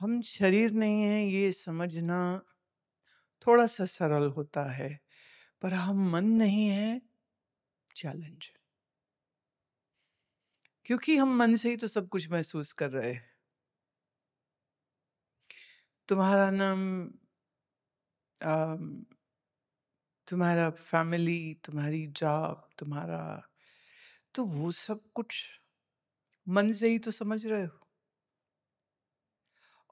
हम शरीर नहीं हैं ये समझना थोड़ा सा सरल होता है पर हम मन नहीं है चैलेंज क्योंकि हम मन से ही तो सब कुछ महसूस कर रहे हैं तुम्हारा नाम तुम्हारा फैमिली तुम्हारी जॉब तुम्हारा तो वो सब कुछ मन से ही तो समझ रहे हो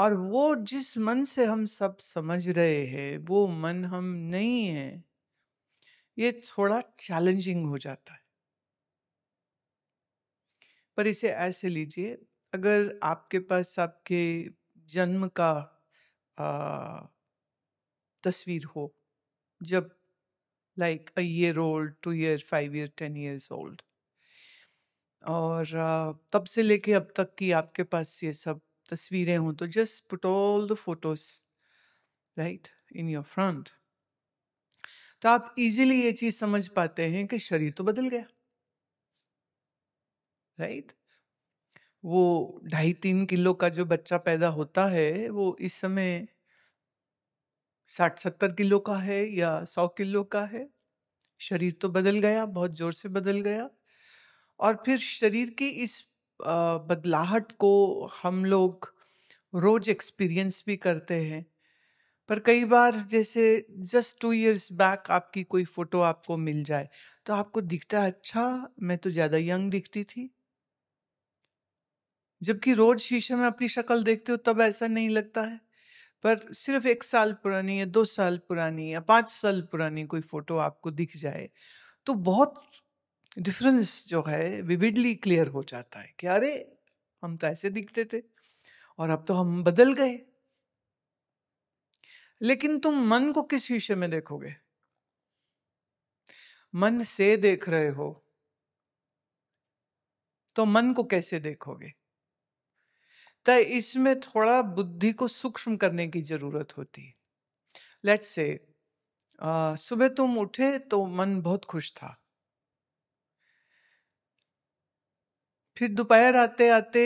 और वो जिस मन से हम सब समझ रहे हैं वो मन हम नहीं है ये थोड़ा चैलेंजिंग हो जाता है पर इसे ऐसे लीजिए अगर आपके पास आपके जन्म का आ, तस्वीर हो जब like a year old two year five year ten years old और तब से लेके अब तक की आपके पास ये सब तस्वीरें हों तो just put all the photos right in your front तो आप इजीली ये चीज समझ पाते हैं कि शरीर तो बदल गया राइट right? वो ढाई तीन किलो का जो बच्चा पैदा होता है वो इस समय साठ सत्तर किलो का है या सौ किलो का है शरीर तो बदल गया बहुत जोर से बदल गया और फिर शरीर की इस बदलाहट को हम लोग रोज एक्सपीरियंस भी करते हैं पर कई बार जैसे जस्ट टू इयर्स बैक आपकी कोई फोटो आपको मिल जाए तो आपको दिखता है अच्छा मैं तो ज्यादा यंग दिखती थी जबकि रोज शीशे में अपनी शक्ल देखते हो तब ऐसा नहीं लगता है पर सिर्फ एक साल पुरानी या दो साल पुरानी या पांच साल पुरानी कोई फोटो आपको दिख जाए तो बहुत डिफरेंस जो है विविडली क्लियर हो जाता है कि अरे हम तो ऐसे दिखते थे और अब तो हम बदल गए लेकिन तुम मन को किस विषय में देखोगे मन से देख रहे हो तो मन को कैसे देखोगे तो इसमें थोड़ा बुद्धि को सूक्ष्म करने की जरूरत होती है लेट्स से सुबह तुम उठे तो मन बहुत खुश था फिर दोपहर आते आते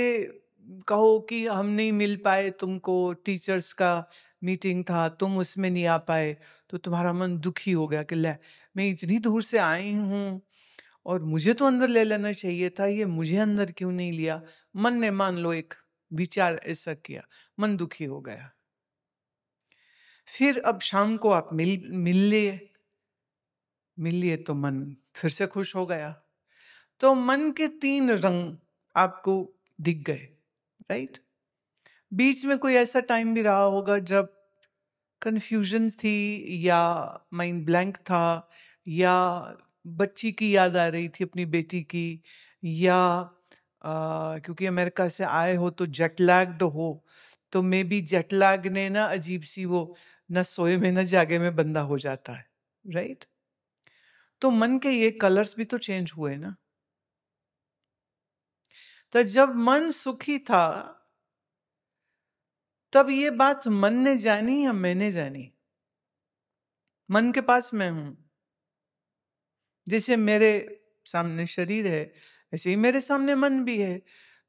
कहो कि हम नहीं मिल पाए तुमको टीचर्स का मीटिंग था तुम उसमें नहीं आ पाए तो तुम्हारा मन दुखी हो गया कि ले मैं इतनी दूर से आई हूँ और मुझे तो अंदर ले लेना चाहिए था ये मुझे अंदर क्यों नहीं लिया मन ने मान लो एक विचार ऐसा किया मन दुखी हो गया फिर अब शाम को आप मिल मिल लिए मिल लिए तो मन फिर से खुश हो गया तो मन के तीन रंग आपको दिख गए राइट बीच में कोई ऐसा टाइम भी रहा होगा जब कन्फ्यूजन थी या माइंड ब्लैंक था या बच्ची की याद आ रही थी अपनी बेटी की या आ, क्योंकि अमेरिका से आए हो तो जेटलैग्ड हो तो मे बी जेटलैग ने ना अजीब सी वो ना सोए में ना जागे में बंदा हो जाता है राइट तो मन के ये कलर्स भी तो चेंज हुए ना तो जब मन सुखी था तब ये बात मन ने जानी या मैंने जानी मन के पास मैं हूं जैसे मेरे सामने शरीर है ऐसे ही मेरे सामने मन भी है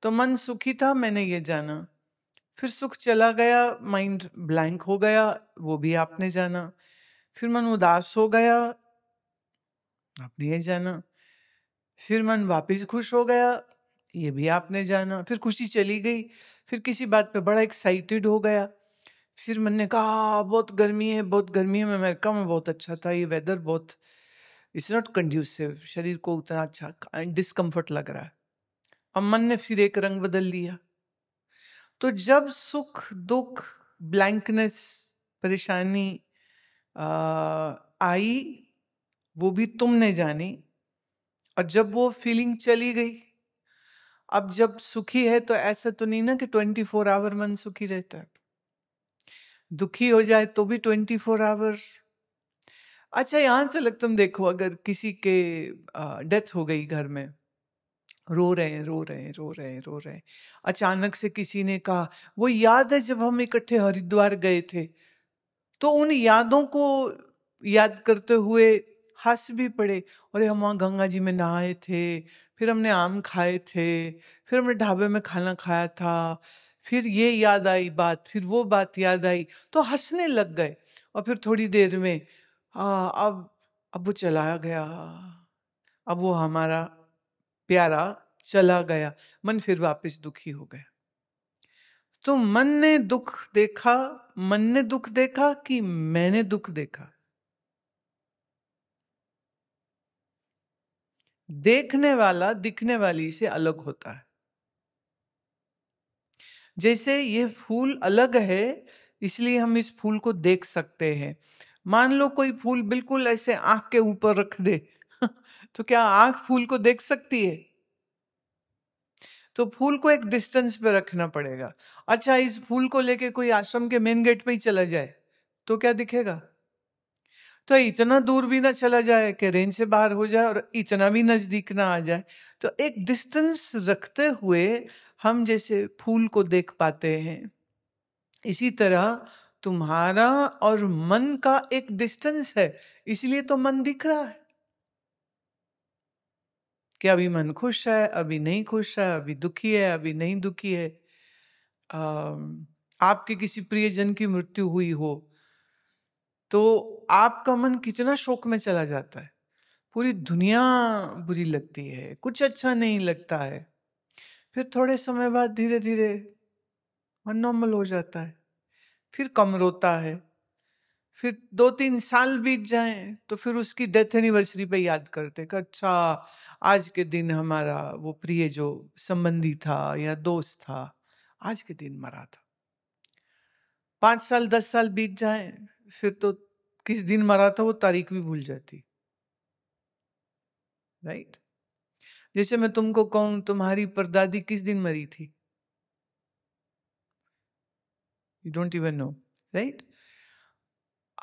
तो मन सुखी था मैंने ये जाना फिर सुख चला गया माइंड ब्लैंक हो गया वो भी आपने जाना फिर मन उदास हो गया आपने ये जाना फिर मन वापस खुश हो गया ये भी आपने जाना फिर खुशी चली गई फिर किसी बात पे बड़ा एक्साइटेड हो गया फिर मैंने कहा बहुत गर्मी है बहुत गर्मी है अमेरिका में बहुत अच्छा था ये वेदर बहुत इट्स नॉट कंड्यूसिव शरीर को उतना अच्छा डिस्कम्फर्ट लग रहा है अब मन ने फिर एक रंग बदल लिया तो जब सुख दुख ब्लैंकनेस परेशानी आई वो भी तुमने जानी और जब वो फीलिंग चली गई अब जब सुखी है तो ऐसा तो नहीं ना कि ट्वेंटी फोर आवर मन सुखी रहता है दुखी हो जाए तो भी ट्वेंटी फोर आवर अच्छा यहाँ तक तुम देखो अगर किसी के डेथ हो गई घर में रो रहे हैं रो रहे हैं रो रहे हैं रो रहे हैं अचानक से किसी ने कहा वो याद है जब हम इकट्ठे हरिद्वार गए थे तो उन यादों को याद करते हुए हंस भी पड़े अरे हम वहां गंगा जी में नहाए थे फिर हमने आम खाए थे फिर हमने ढाबे में खाना खाया था फिर ये याद आई बात फिर वो बात याद आई तो हंसने लग गए और फिर थोड़ी देर में आ, हाँ, अब अब वो चला गया अब वो हमारा प्यारा चला गया मन फिर वापस दुखी हो गया तो मन ने दुख देखा मन ने दुख देखा कि मैंने दुख देखा देखने वाला दिखने वाली से अलग होता है जैसे ये फूल अलग है इसलिए हम इस फूल को देख सकते हैं मान लो कोई फूल बिल्कुल ऐसे आंख के ऊपर रख दे तो क्या आंख फूल को देख सकती है तो फूल को एक डिस्टेंस पे रखना पड़ेगा अच्छा इस फूल को लेके कोई आश्रम के मेन गेट पे ही चला जाए तो क्या दिखेगा तो इतना दूर भी ना चला जाए कि रेंज से बाहर हो जाए और इतना भी नज़दीक ना आ जाए तो एक डिस्टेंस रखते हुए हम जैसे फूल को देख पाते हैं इसी तरह तुम्हारा और मन का एक डिस्टेंस है इसलिए तो मन दिख रहा है कि अभी मन खुश है अभी नहीं खुश है अभी दुखी है अभी नहीं दुखी है आपके किसी प्रियजन की मृत्यु हुई हो तो आपका मन कितना शोक में चला जाता है पूरी दुनिया बुरी लगती है कुछ अच्छा नहीं लगता है फिर थोड़े समय बाद धीरे धीरे मन नॉर्मल हो जाता है फिर कम रोता है फिर दो तीन साल बीत जाए तो फिर उसकी डेथ एनिवर्सरी पे याद करते कि अच्छा आज के दिन हमारा वो प्रिय जो संबंधी था या दोस्त था आज के दिन मरा था पांच साल दस साल बीत जाए फिर तो किस दिन मरा था वो तारीख भी भूल जाती राइट जैसे मैं तुमको कहूं तुम्हारी परदादी किस दिन मरी थी you don't even know right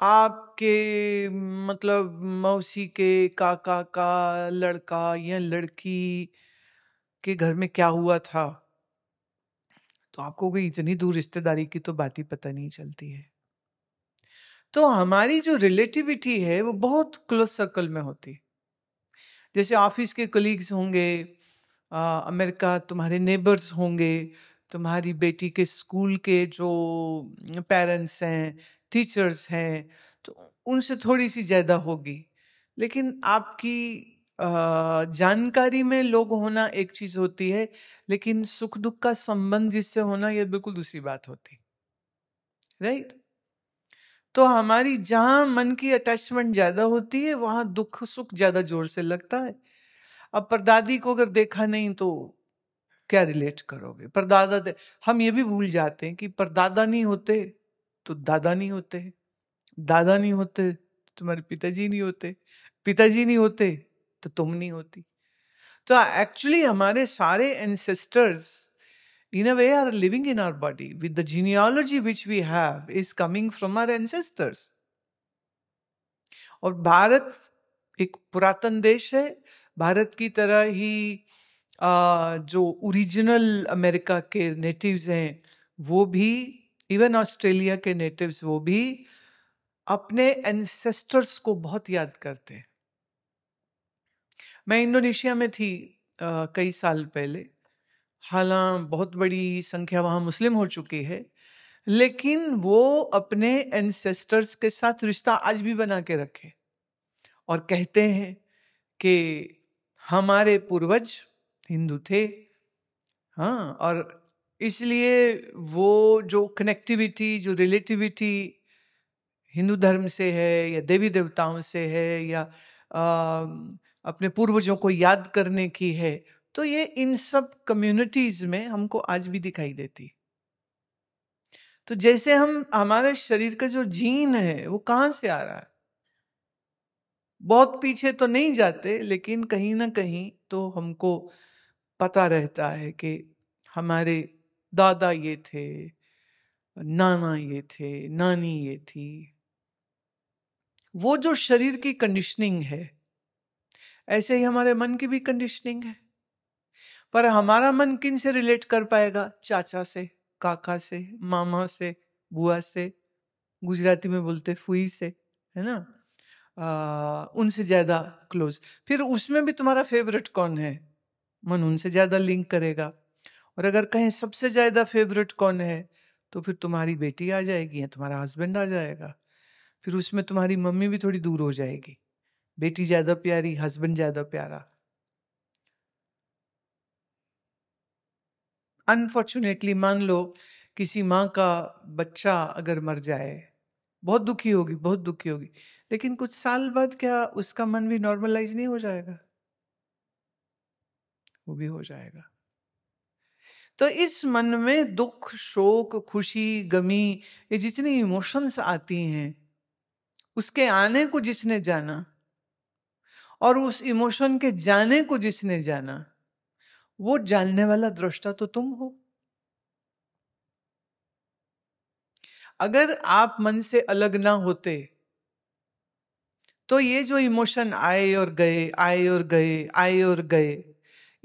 आपके मतलब मौसी के काका का लड़का या लड़की के घर में क्या हुआ था तो आपको कोई इतनी दूर रिश्तेदारी की तो बात ही पता नहीं चलती है तो हमारी जो रिलेटिविटी है वो बहुत क्लोज सर्कल में होती है जैसे ऑफिस के कलीग्स होंगे आ, अमेरिका तुम्हारे नेबर्स होंगे तुम्हारी बेटी के स्कूल के जो पेरेंट्स हैं टीचर्स हैं तो उनसे थोड़ी सी ज़्यादा होगी लेकिन आपकी आ, जानकारी में लोग होना एक चीज़ होती है लेकिन सुख दुख का संबंध जिससे होना यह बिल्कुल दूसरी बात होती राइट right? तो हमारी जहाँ मन की अटैचमेंट ज़्यादा होती है वहाँ दुख सुख ज़्यादा जोर से लगता है अब परदादी को अगर देखा नहीं तो क्या रिलेट करोगे परदादा हम ये भी भूल जाते हैं कि परदादा नहीं होते तो दादा नहीं होते दादा नहीं होते तो तुम्हारे पिताजी नहीं होते पिताजी नहीं होते तो तुम नहीं होती तो एक्चुअली हमारे सारे ancestors in a way are living in our body with the genealogy which we have is coming from our ancestors और भारत एक पुरातन देश है भारत की तरह ही आ, जो ओरिजिनल अमेरिका के नेटिव्स हैं वो भी इवन ऑस्ट्रेलिया के नेटिव्स वो भी अपने एंसेस्टर्स को बहुत याद करते हैं मैं इंडोनेशिया में थी आ, कई साल पहले हालां बहुत बड़ी संख्या वहाँ मुस्लिम हो चुकी है लेकिन वो अपने एंसेस्टर्स के साथ रिश्ता आज भी बना के रखे और कहते हैं कि हमारे पूर्वज हिंदू थे हाँ और इसलिए वो जो कनेक्टिविटी जो रिलेटिविटी हिंदू धर्म से है या देवी देवताओं से है या आ, अपने पूर्वजों को याद करने की है तो ये इन सब कम्युनिटीज में हमको आज भी दिखाई देती तो जैसे हम हमारे शरीर का जो जीन है वो कहाँ से आ रहा है बहुत पीछे तो नहीं जाते लेकिन कहीं ना कहीं तो हमको पता रहता है कि हमारे दादा ये थे नाना ये थे नानी ये थी वो जो शरीर की कंडीशनिंग है ऐसे ही हमारे मन की भी कंडीशनिंग है पर हमारा मन किन से रिलेट कर पाएगा चाचा से काका से मामा से बुआ से गुजराती में बोलते फुई से है ना आ, उनसे ज्यादा क्लोज फिर उसमें भी तुम्हारा फेवरेट कौन है मन उनसे ज्यादा लिंक करेगा और अगर कहें सबसे ज्यादा फेवरेट कौन है तो फिर तुम्हारी बेटी आ जाएगी या तुम्हारा हस्बैंड आ जाएगा फिर उसमें तुम्हारी मम्मी भी थोड़ी दूर हो जाएगी बेटी ज्यादा प्यारी हस्बैंड ज्यादा प्यारा अनफॉर्चुनेटली मान लो किसी माँ का बच्चा अगर मर जाए बहुत दुखी होगी बहुत दुखी होगी लेकिन कुछ साल बाद क्या उसका मन भी नॉर्मलाइज नहीं हो जाएगा वो भी हो जाएगा तो इस मन में दुख शोक खुशी गमी ये जितनी इमोशंस आती हैं उसके आने को जिसने जाना और उस इमोशन के जाने को जिसने जाना वो जानने वाला दृष्टा तो तुम हो अगर आप मन से अलग ना होते तो ये जो इमोशन आए और गए आए और गए आए और गए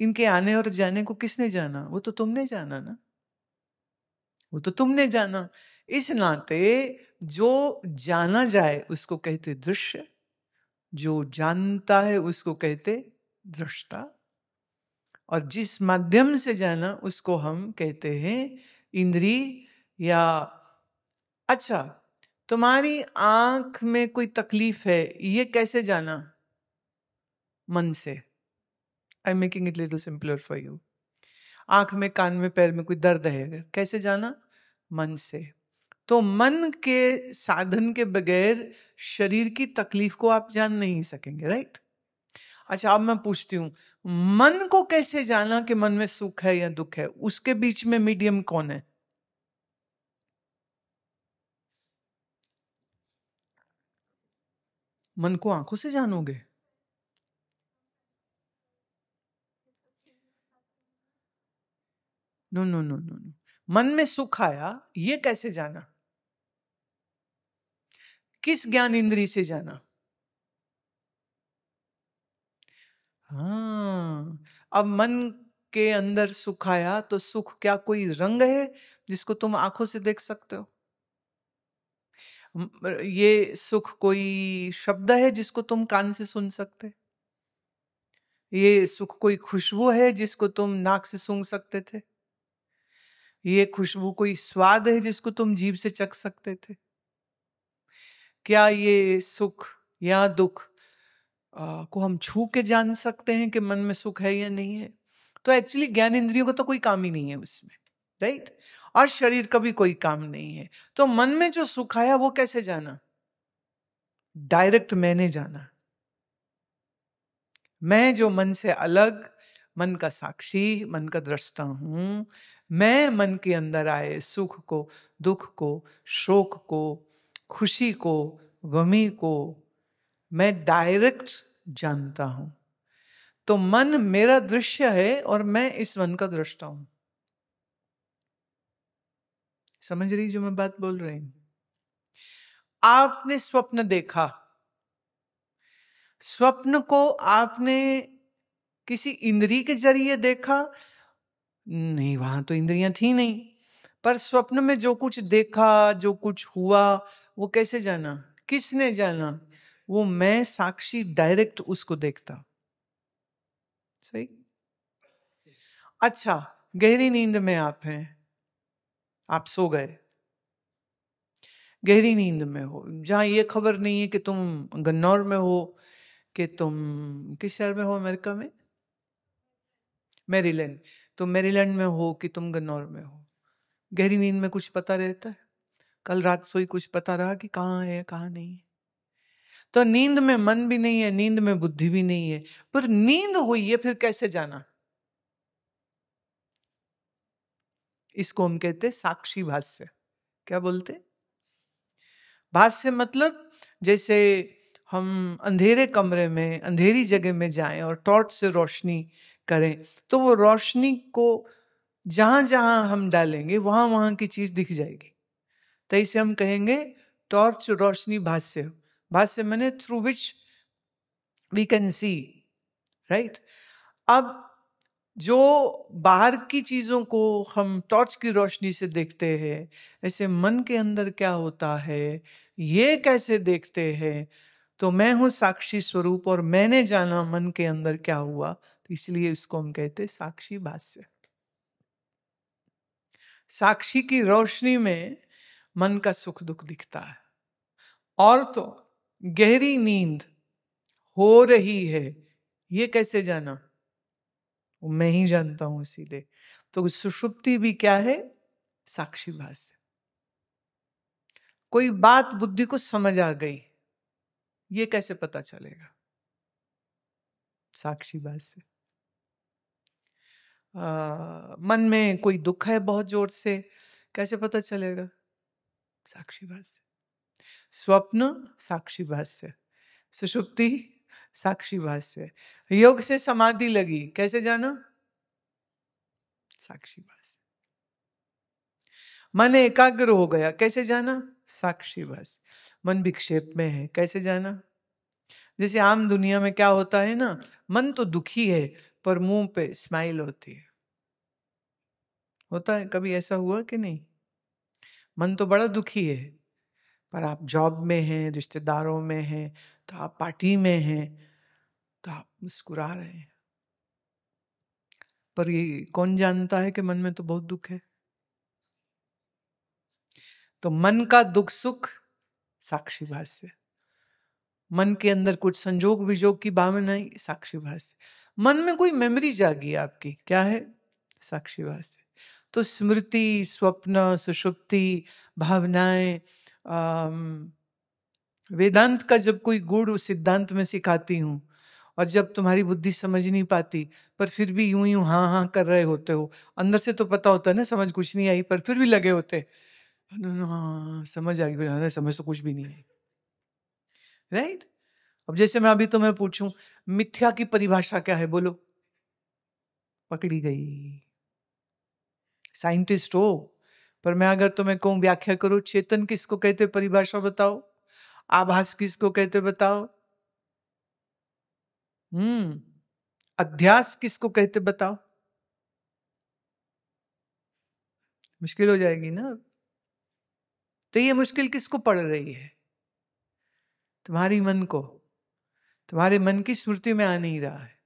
इनके आने और जाने को किसने जाना वो तो तुमने जाना ना वो तो तुमने जाना इस नाते जो जाना जाए उसको कहते दृश्य जो जानता है उसको कहते दृष्टा और जिस माध्यम से जाना उसको हम कहते हैं इंद्री या अच्छा तुम्हारी आंख में कोई तकलीफ है ये कैसे जाना मन से I am making it little simpler for you आंख में कान में पैर में कोई दर्द है अगर कैसे जाना मन से तो मन के साधन के बगैर शरीर की तकलीफ को आप जान नहीं सकेंगे राइट अच्छा अब मैं पूछती हूँ मन को कैसे जाना कि मन में सुख है या दुख है उसके बीच में मीडियम कौन है मन को आंखों से जानोगे no no no no no मन में सुख आया ये कैसे जाना किस ज्ञान इंद्री से जाना हाँ अब मन के अंदर सुख आया तो सुख क्या कोई रंग है जिसको तुम आंखों से देख सकते हो ये सुख कोई शब्द है जिसको तुम कान से सुन सकते ये सुख कोई खुशबू है जिसको तुम नाक से सूंघ सकते थे ये खुशबू कोई स्वाद है जिसको तुम जीभ से चख सकते थे क्या ये सुख या दुख आ, को हम छू के जान सकते हैं कि मन में सुख है या नहीं है तो एक्चुअली ज्ञान इंद्रियों का तो कोई काम ही नहीं है उसमें राइट और शरीर का भी कोई काम नहीं है तो मन में जो सुख आया वो कैसे जाना डायरेक्ट मैंने जाना मैं जो मन से अलग मन का साक्षी मन का दृष्टा हूं मैं मन के अंदर आए सुख को दुख को शोक को खुशी को गमी को मैं डायरेक्ट जानता हूं तो मन मेरा दृश्य है और मैं इस मन का दृष्टा हूं समझ रही जो मैं बात बोल रही हूं आपने स्वप्न देखा स्वप्न को आपने किसी इंद्री के जरिए देखा नहीं वहां तो इंद्रियां थी नहीं पर स्वप्न में जो कुछ देखा जो कुछ हुआ वो कैसे जाना किसने जाना वो मैं साक्षी डायरेक्ट उसको देखता सही अच्छा गहरी नींद में आप हैं आप सो गए गहरी नींद में हो जहां ये खबर नहीं है कि तुम गन्नौर में हो कि तुम किस शहर में हो अमेरिका में मैरीलैंड तुम तो मेरीलैंड में हो कि तुम गन्नौर में हो गहरी नींद में कुछ पता रहता है कल रात सोई कुछ पता रहा कि कहाँ है कहाँ नहीं है तो नींद में मन भी नहीं है नींद में बुद्धि भी नहीं है पर नींद हुई है फिर कैसे जाना इसको हम कहते साक्षी भाष्य क्या बोलते भाष्य मतलब जैसे हम अंधेरे कमरे में अंधेरी जगह में जाएं और टॉर्च से रोशनी करें तो वो रोशनी को जहां जहां हम डालेंगे वहां वहां की चीज दिख जाएगी तो इसे हम कहेंगे टॉर्च रोशनी भाष्य भाष्य मैंने through which we can see right अब जो बाहर की चीज़ों को हम टॉर्च की रोशनी से देखते हैं ऐसे मन के अंदर क्या होता है ये कैसे देखते हैं तो मैं हूं साक्षी स्वरूप और मैंने जाना मन के अंदर क्या हुआ तो इसलिए इसको हम कहते साक्षी भाष्य साक्षी की रोशनी में मन का सुख दुख दिखता है और तो गहरी नींद हो रही है ये कैसे जाना मैं ही जानता हूं इसीलिए तो सुषुप्ति भी क्या है साक्षी भाष्य कोई बात बुद्धि को समझ आ गई ये कैसे पता चलेगा साक्षी भाष्य मन में कोई दुख है बहुत जोर से कैसे पता चलेगा साक्षी भाष्य स्वप्न साक्षी भाष्य सुषुप्ति साक्षी भाष्य योग से समाधि लगी कैसे जाना साक्षी भाष्य मन एकाग्र हो गया कैसे जाना साक्षी भाष्य मन विक्षेप में है कैसे जाना जैसे आम दुनिया में क्या होता है ना मन तो दुखी है पर मुंह पे स्माइल होती है होता है कभी ऐसा हुआ कि नहीं मन तो बड़ा दुखी है पर आप जॉब में हैं रिश्तेदारों में हैं तो आप पार्टी में हैं तो आप मुस्कुरा रहे हैं पर ये कौन जानता है कि मन में तो बहुत दुख है तो मन का दुख सुख साक्षी भाष्य मन के अंदर कुछ संजोग विजोग की भावना ही साक्षी भाष्य मन में कोई मेमोरी जागी आपकी क्या है साक्षी भाष्य तो स्मृति स्वप्न सुषुप्ति भावनाएं वेदांत का जब कोई गुड़ सिद्धांत में सिखाती हूँ और जब तुम्हारी बुद्धि समझ नहीं पाती पर फिर भी यूं यूं हाँ हाँ कर रहे होते हो अंदर से तो पता होता है ना समझ कुछ नहीं आई पर फिर भी लगे होते हाँ, हाँ, हाँ, हाँ समझ आ गई समझ तो कुछ भी नहीं आई राइट अब जैसे मैं अभी तुम्हें पूछूं मिथ्या की परिभाषा क्या है बोलो पकड़ी गई साइंटिस्ट हो पर मैं अगर तुम्हें कहूँ व्याख्या करो चेतन किसको कहते परिभाषा बताओ आभास किसको कहते बताओ हम्म अध्यास किसको कहते बताओ मुश्किल हो जाएगी ना तो ये मुश्किल किसको पड़ रही है तुम्हारी मन को तुम्हारे मन की स्मृति में आ नहीं रहा है